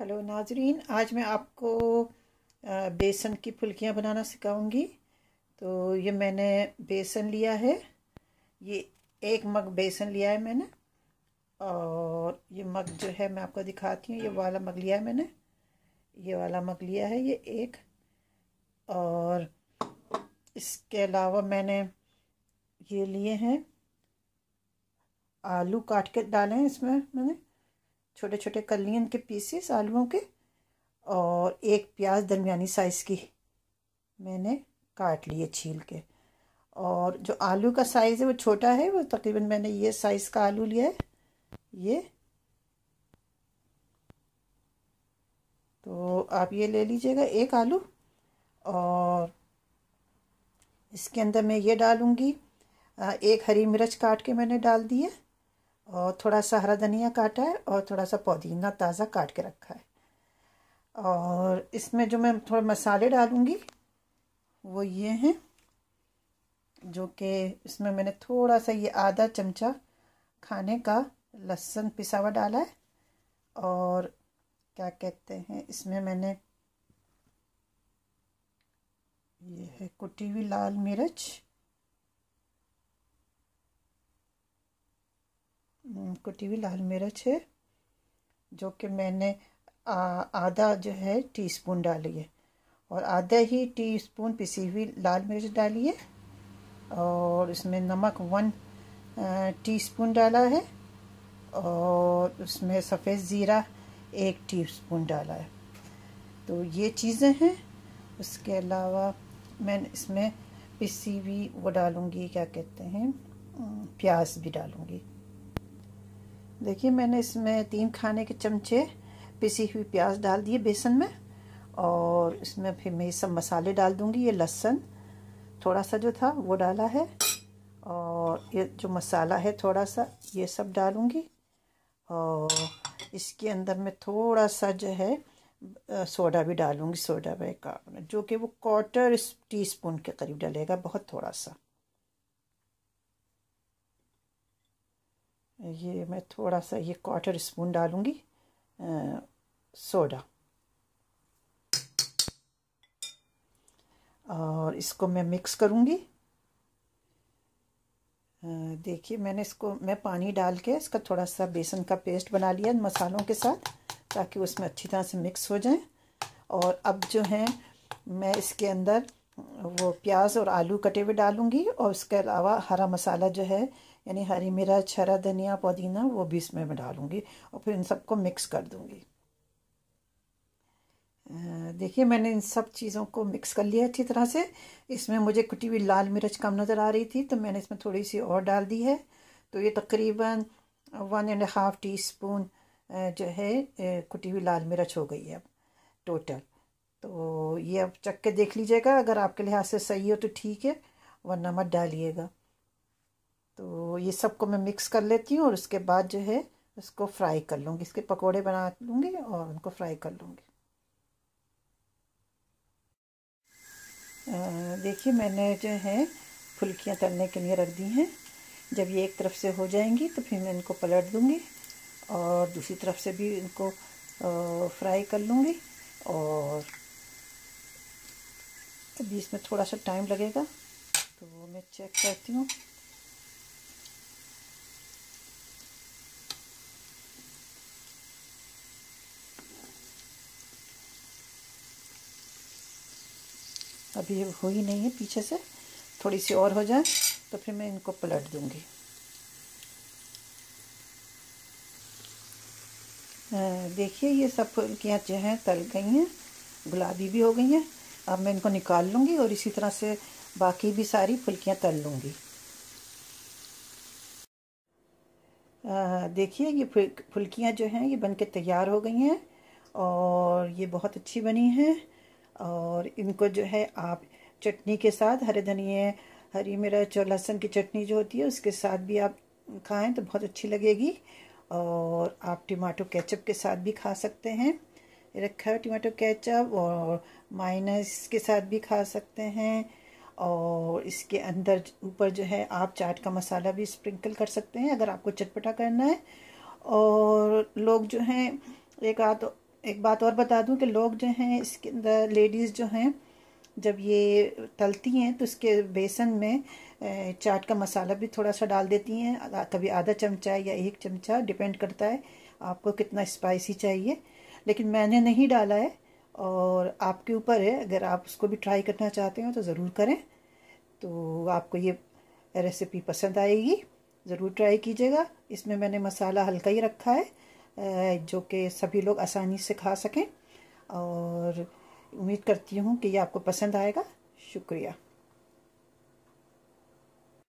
hello नाजरीन आज मैं आपको बेसन की फुलकियाँ बनाना सिखाऊंगी तो ये मैंने बेसन लिया है ये एक मग बेसन लिया है मैंने और ये मग जो है मैं आपको दिखाती हूँ ये वाला मग लिया है मैंने ये वाला मग लिया है ये एक और इसके अलावा मैंने ये लिए हैं आलू काट के डाले हैं इसमें मैंने छोटे छोटे कर लिए इनके पीसेस आलूओं के और एक प्याज दरमियानी साइज़ की मैंने काट लिए छील के और जो आलू का साइज़ है वो छोटा है वो तकरीबन मैंने ये साइज़ का आलू लिया है ये तो आप ये ले लीजिएगा एक आलू और इसके अंदर मैं ये डालूँगी एक हरी मिर्च काट के मैंने डाल दी है और थोड़ा सा हरा धनिया काटा है और थोड़ा सा पुदीना ताज़ा काट के रखा है और इसमें जो मैं थोड़े मसाले डालूँगी वो ये हैं जो कि इसमें मैंने थोड़ा सा ये आधा चमचा खाने का लहसुन पिसा हुआ डाला है और क्या कहते हैं इसमें मैंने ये है कुटी हुई लाल मिर्च कुटी हुई लाल मिर्च है जो कि मैंने आधा जो है टीस्पून डाली है और आधा ही टीस्पून पिसी हुई लाल मिर्च डाली है और इसमें नमक वन टीस्पून डाला है और उसमें सफ़ेद ज़ीरा एक टीस्पून डाला है तो ये चीज़ें हैं उसके अलावा मैं इसमें पिसी हुई वो डालूँगी क्या कहते हैं प्याज भी डालूँगी देखिए मैंने इसमें तीन खाने के चमचे पिसी हुई प्याज डाल दिए बेसन में और इसमें फिर मैं ये सब मसाले डाल दूँगी ये लहसन थोड़ा सा जो था वो डाला है और ये जो मसाला है थोड़ा सा ये सब डालूँगी और इसके अंदर मैं थोड़ा सा जो है सोडा भी डालूँगी सोडा बाई जो कि वो क्वार्टर टी स्पून के करीब डलेगा बहुत थोड़ा सा ये मैं थोड़ा सा ये क्वार्टर स्पून डालूँगी सोडा और इसको मैं मिक्स करूँगी देखिए मैंने इसको मैं पानी डाल के इसका थोड़ा सा बेसन का पेस्ट बना लिया मसालों के साथ ताकि उसमें अच्छी तरह से मिक्स हो जाए और अब जो है मैं इसके अंदर वो प्याज और आलू कटे हुए डालूंगी और उसके अलावा हरा मसाला जो है यानी हरी मिर्च हरा धनिया पुदीना वो भी इसमें मैं डालूँगी और फिर इन सबको मिक्स कर दूँगी देखिए मैंने इन सब चीज़ों को मिक्स कर लिया अच्छी तरह से इसमें मुझे कुटी हुई लाल मिर्च कम नज़र आ रही थी तो मैंने इसमें थोड़ी सी और डाल दी है तो ये तकरीबन one and half teaspoon जो है कुटी हुई लाल मिर्च हो गई है अब टोटल तो ये आप चख के देख लीजिएगा अगर आपके लिहाज से सही हो तो ठीक है वरना मत डालिएगा तो ये सबको मैं मिक्स कर लेती हूँ और उसके बाद जो है इसको फ्राई कर लूँगी इसके पकोड़े बना लूँगी और उनको फ्राई कर लूँगी देखिए मैंने जो है फुल्कियाँ तलने के लिए रख दी हैं जब ये एक तरफ से हो जाएंगी तो फिर मैं इनको पलट दूँगी और दूसरी तरफ से भी इनको फ्राई कर लूँगी और तो इसमें में थोड़ा सा टाइम लगेगा तो वो मैं चेक करती हूँ अभी हुई नहीं है पीछे से थोड़ी सी और हो जाए तो फिर मैं इनको पलट दूंगी देखिए ये सब फुल्कियाँ जो हैं तल गई हैं गुलाबी भी हो गई हैं अब मैं इनको निकाल लूँगी और इसी तरह से बाकी भी सारी फुलकियाँ तल लूँगी देखिए ये फुलकियाँ जो हैं ये बनके तैयार हो गई हैं और ये बहुत अच्छी बनी हैं और इनको जो है आप चटनी के साथ हरे धनिए हरी मिर्च और लहसुन की चटनी जो होती है उसके साथ भी आप खाएं तो बहुत अच्छी लगेगी और आप टमाटो केचप के साथ भी खा सकते हैं रखा है टमाटो केचप और माइनस के साथ भी खा सकते हैं और इसके अंदर ऊपर जो है आप चाट का मसाला भी स्प्रिंकल कर सकते हैं अगर आपको चटपटा करना है और लोग जो हैं एक आध एक बात और बता दूं कि लोग जो हैं इसके अंदर लेडीज़ जो हैं जब ये तलती हैं तो इसके बेसन में चाट का मसाला भी थोड़ा सा डाल देती हैं कभी आधा चमचा या एक चमचा डिपेंड करता है आपको कितना स्पाइसी चाहिए लेकिन मैंने नहीं डाला है और आपके ऊपर है अगर आप उसको भी ट्राई करना चाहते हो तो ज़रूर करें तो आपको ये रेसिपी पसंद आएगी ज़रूर ट्राई कीजिएगा इसमें मैंने मसाला हल्का ही रखा है जो कि सभी लोग आसानी से खा सकें और उम्मीद करती हूँ कि ये आपको पसंद आएगा शुक्रिया